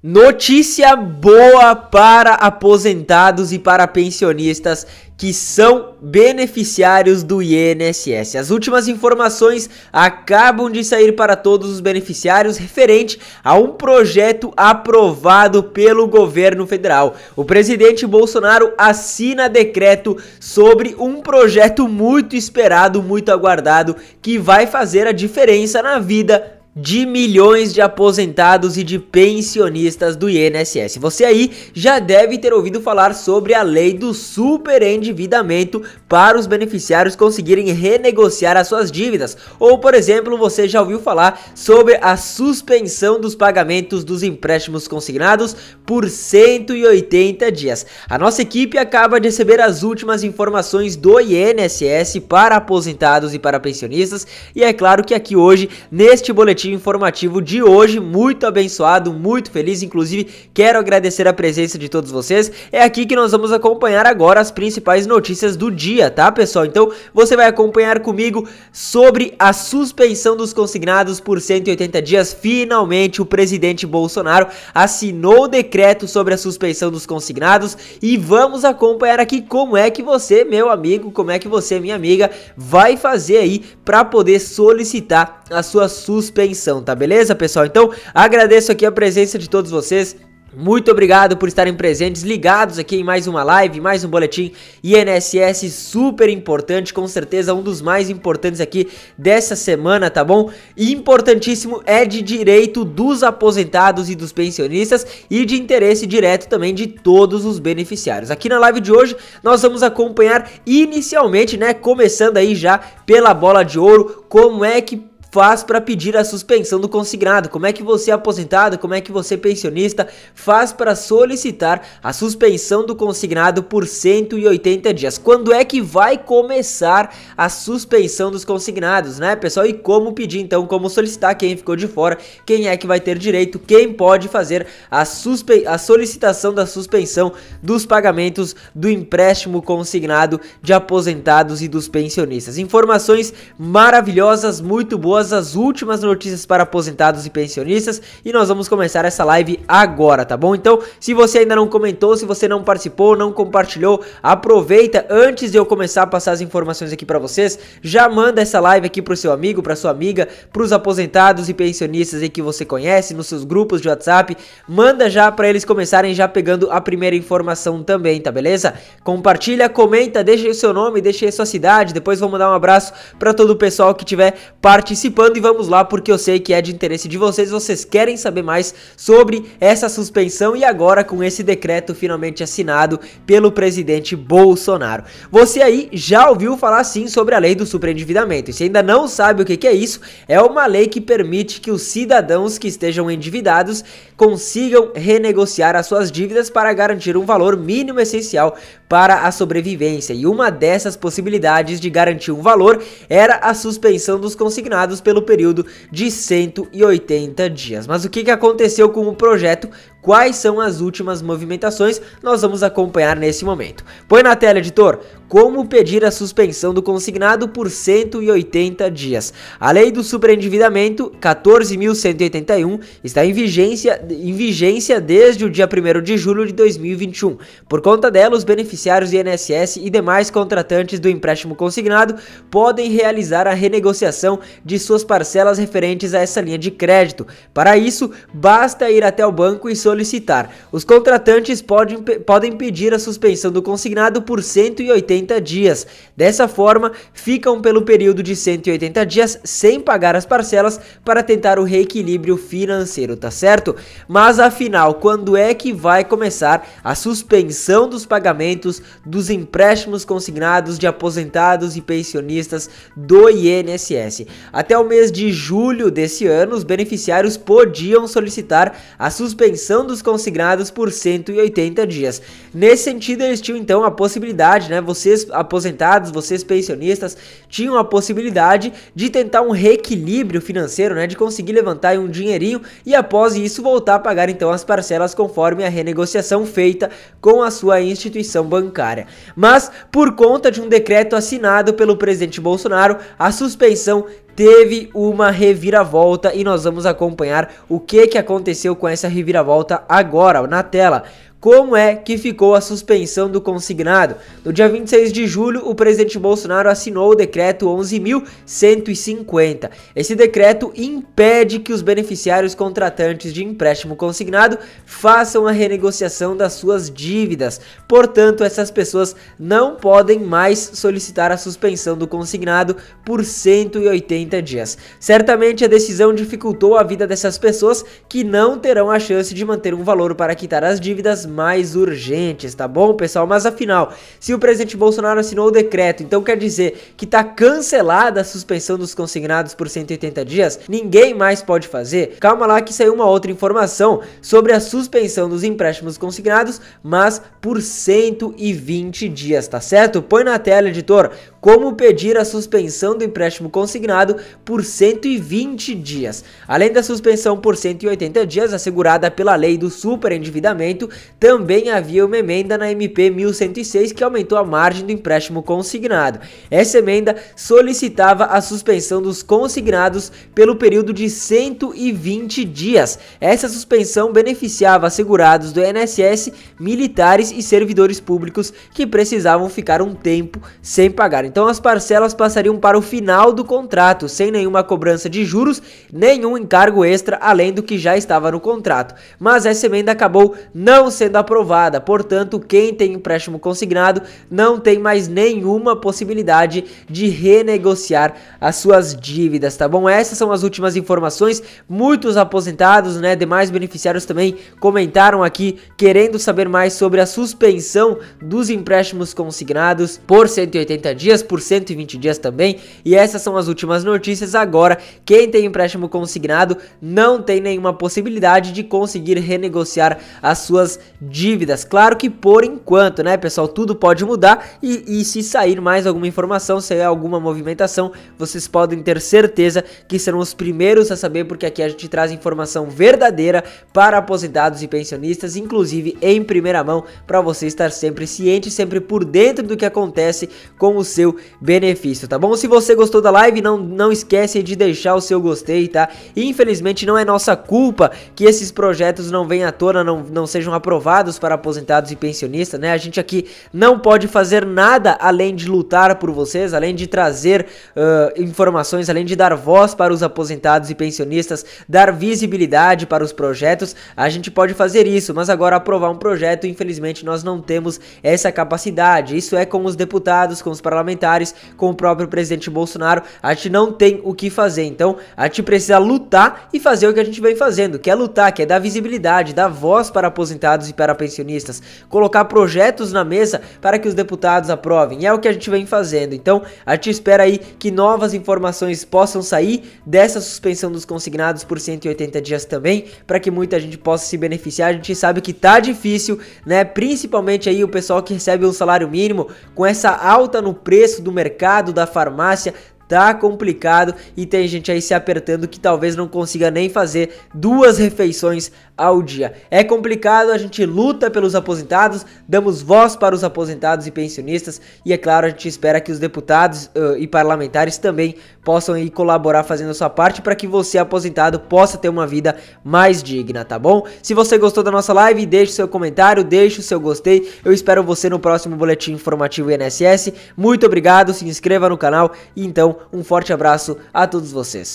Notícia boa para aposentados e para pensionistas que são beneficiários do INSS. As últimas informações acabam de sair para todos os beneficiários referente a um projeto aprovado pelo governo federal. O presidente Bolsonaro assina decreto sobre um projeto muito esperado, muito aguardado, que vai fazer a diferença na vida de milhões de aposentados e de pensionistas do INSS. Você aí já deve ter ouvido falar sobre a lei do superendividamento para os beneficiários conseguirem renegociar as suas dívidas. Ou, por exemplo, você já ouviu falar sobre a suspensão dos pagamentos dos empréstimos consignados por 180 dias. A nossa equipe acaba de receber as últimas informações do INSS para aposentados e para pensionistas, e é claro que aqui hoje, neste boletim boletim informativo de hoje, muito abençoado, muito feliz, inclusive quero agradecer a presença de todos vocês. É aqui que nós vamos acompanhar agora as principais notícias do dia, tá, pessoal? Então, você vai acompanhar comigo sobre a suspensão dos consignados por 180 dias. Finalmente, o presidente Bolsonaro assinou o decreto sobre a suspensão dos consignados e vamos acompanhar aqui como é que você, meu amigo, como é que você, minha amiga, vai fazer aí para poder solicitar a sua suspensão descrição, tá beleza, pessoal? Então, agradeço aqui a presença de todos vocês. Muito obrigado por estarem presentes, ligados aqui em mais uma live, mais um boletim INSS super importante, com certeza um dos mais importantes aqui dessa semana, tá bom? importantíssimo é de direito dos aposentados e dos pensionistas e de interesse direto também de todos os beneficiários. Aqui na live de hoje nós vamos acompanhar inicialmente, né, começando aí já pela bola de ouro, como é que faz para pedir a suspensão do consignado? Como é que você é aposentado, como é que você é pensionista faz para solicitar a suspensão do consignado por 180 dias? Quando é que vai começar a suspensão dos consignados, né, pessoal? E como pedir então, como solicitar quem ficou de fora, quem é que vai ter direito, quem pode fazer a, suspe... a solicitação da suspensão dos pagamentos do empréstimo consignado de aposentados e dos pensionistas. Informações maravilhosas, muito boas todas as últimas notícias para aposentados e pensionistas e nós vamos começar essa live agora, tá bom? Então, se você ainda não comentou, se você não participou, não compartilhou, aproveita antes de eu começar a passar as informações aqui para vocês, já manda essa live aqui pro seu amigo, pra sua amiga, pros aposentados e pensionistas aí que você conhece, nos seus grupos de WhatsApp, manda já para eles começarem já pegando a primeira informação também, tá beleza? Compartilha, comenta, deixa aí o seu nome, deixa aí a sua cidade, depois vou mandar um abraço para todo o pessoal que tiver participando e vamos lá porque eu sei que é de interesse de vocês, vocês querem saber mais sobre essa suspensão e agora com esse decreto finalmente assinado pelo presidente Bolsonaro. Você aí já ouviu falar sim sobre a lei do superendividamento e se ainda não sabe o que é isso, é uma lei que permite que os cidadãos que estejam endividados consigam renegociar as suas dívidas para garantir um valor mínimo essencial para a sobrevivência e uma dessas possibilidades de garantir um valor era a suspensão dos consignados pelo período de 180 dias. Mas o que aconteceu com o projeto quais são as últimas movimentações, nós vamos acompanhar nesse momento. Põe na tela, editor, como pedir a suspensão do consignado por 180 dias. A lei do superendividamento 14.181 está em vigência, em vigência desde o dia 1 de julho de 2021. Por conta dela, os beneficiários do INSS e demais contratantes do empréstimo consignado podem realizar a renegociação de suas parcelas referentes a essa linha de crédito. Para isso, basta ir até o banco e solicitar solicitar. Os contratantes podem, podem pedir a suspensão do consignado por 180 dias. Dessa forma, ficam pelo período de 180 dias sem pagar as parcelas para tentar o reequilíbrio financeiro, tá certo? Mas afinal, quando é que vai começar a suspensão dos pagamentos dos empréstimos consignados de aposentados e pensionistas do INSS? Até o mês de julho desse ano, os beneficiários podiam solicitar a suspensão não dos consignados por 180 dias. Nesse sentido, eles tinham então a possibilidade, né? Vocês aposentados, vocês pensionistas, tinham a possibilidade de tentar um reequilíbrio financeiro, né? De conseguir levantar um dinheirinho e após isso voltar a pagar então as parcelas conforme a renegociação feita com a sua instituição bancária. Mas por conta de um decreto assinado pelo presidente Bolsonaro, a suspensão teve uma reviravolta e nós vamos acompanhar o que, que aconteceu com essa reviravolta agora na tela como é que ficou a suspensão do consignado. No dia 26 de julho, o presidente Bolsonaro assinou o decreto 11.150. Esse decreto impede que os beneficiários contratantes de empréstimo consignado façam a renegociação das suas dívidas. Portanto, essas pessoas não podem mais solicitar a suspensão do consignado por 180 dias. Certamente a decisão dificultou a vida dessas pessoas que não terão a chance de manter um valor para quitar as dívidas mais urgentes, tá bom, pessoal? Mas afinal, se o presidente Bolsonaro assinou o decreto, então quer dizer que tá cancelada a suspensão dos consignados por 180 dias, ninguém mais pode fazer? Calma lá que saiu uma outra informação sobre a suspensão dos empréstimos consignados, mas por 120 dias, tá certo? Põe na tela, editor, como pedir a suspensão do empréstimo consignado por 120 dias. Além da suspensão por 180 dias assegurada pela lei do superendividamento, também havia uma emenda na MP 1106 que aumentou a margem do empréstimo consignado. Essa emenda solicitava a suspensão dos consignados pelo período de 120 dias. Essa suspensão beneficiava assegurados do INSS, militares e servidores públicos que precisavam ficar um tempo sem pagar então as parcelas passariam para o final do contrato, sem nenhuma cobrança de juros, nenhum encargo extra além do que já estava no contrato. Mas essa emenda acabou não sendo aprovada, portanto, quem tem empréstimo consignado não tem mais nenhuma possibilidade de renegociar as suas dívidas, tá bom? Essas são as últimas informações. Muitos aposentados, né, demais beneficiários também comentaram aqui querendo saber mais sobre a suspensão dos empréstimos consignados por 180 dias dias por 120 dias também. E essas são as últimas notícias. Agora, quem tem empréstimo consignado não tem nenhuma possibilidade de conseguir renegociar as suas dívidas. Claro que por enquanto, né, pessoal, tudo pode mudar e, e se sair mais alguma informação, se é alguma movimentação, vocês podem ter certeza que serão os primeiros a saber, porque aqui a gente traz informação verdadeira para aposentados e pensionistas, inclusive em primeira mão, para você estar sempre ciente, sempre por dentro do que acontece com o seu possível benefício, tá bom? Se você gostou da live, não, não esquece de deixar o seu gostei, tá? E, infelizmente não é nossa culpa que esses projetos não venham à tona, não, não sejam aprovados para aposentados e pensionistas, né? A gente aqui não pode fazer nada além de lutar por vocês, além de trazer uh, informações, além de dar voz para os aposentados e pensionistas, dar visibilidade para os projetos, a gente pode fazer isso, mas agora aprovar um projeto, infelizmente nós não temos essa capacidade. Isso é com os deputados, com os parlamentares, parlamentares com o próprio presidente Bolsonaro, a gente não tem o que fazer. Então, a gente precisa lutar e fazer o que a gente vem fazendo, que é lutar, que é dar visibilidade, dar voz para aposentados e para pensionistas, colocar projetos na mesa para que os deputados aprovem. E é o que a gente vem fazendo. Então, a gente espera aí que novas informações possam sair dessa suspensão dos consignados por 180 dias também, para que muita gente possa se beneficiar. A gente sabe que tá difícil, né? Principalmente aí o pessoal que recebe um salário mínimo com essa alta no preço preço do mercado, da farmácia, tá complicado e tem gente aí se apertando que talvez não consiga nem fazer duas refeições ao dia. É complicado, a gente luta pelos aposentados, damos voz para os aposentados e pensionistas e, é claro, a gente espera que os deputados uh, e parlamentares também possam aí colaborar fazendo a sua parte para que você, aposentado, possa ter uma vida mais digna, tá bom? Se você gostou da nossa live, deixe seu comentário, deixe o seu gostei. Eu espero você no próximo Boletim Informativo INSS. Muito obrigado, se inscreva no canal e então um forte abraço a todos vocês.